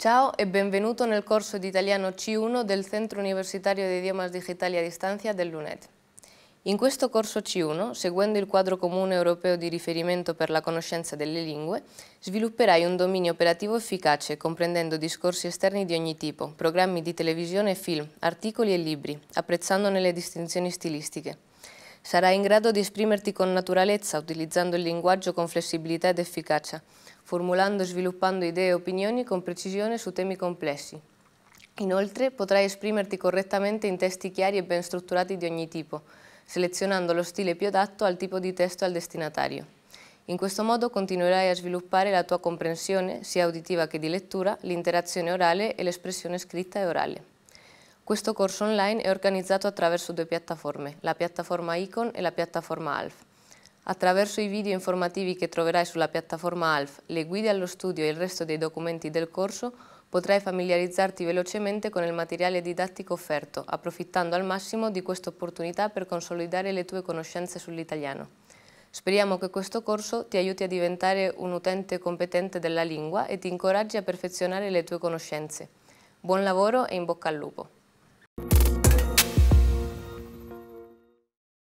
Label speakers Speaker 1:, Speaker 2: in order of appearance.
Speaker 1: Ciao e benvenuto nel corso di italiano C1 del Centro Universitario di Idiomas Digitali a Distanza dell'UNED. In questo corso C1, seguendo il quadro comune europeo di riferimento per la conoscenza delle lingue, svilupperai un dominio operativo efficace comprendendo discorsi esterni di ogni tipo, programmi di televisione e film, articoli e libri, apprezzandone le distinzioni stilistiche. Sarai in grado di esprimerti con naturalezza utilizzando il linguaggio con flessibilità ed efficacia, formulando e sviluppando idee e opinioni con precisione su temi complessi. Inoltre potrai esprimerti correttamente in testi chiari e ben strutturati di ogni tipo, selezionando lo stile più adatto al tipo di testo e al destinatario. In questo modo continuerai a sviluppare la tua comprensione, sia auditiva che di lettura, l'interazione orale e l'espressione scritta e orale. Questo corso online è organizzato attraverso due piattaforme, la piattaforma ICON e la piattaforma ALF. Attraverso i video informativi che troverai sulla piattaforma ALF, le guide allo studio e il resto dei documenti del corso, potrai familiarizzarti velocemente con il materiale didattico offerto, approfittando al massimo di questa opportunità per consolidare le tue conoscenze sull'italiano. Speriamo che questo corso ti aiuti a diventare un utente competente della lingua e ti incoraggi a perfezionare le tue conoscenze. Buon lavoro e in bocca al lupo!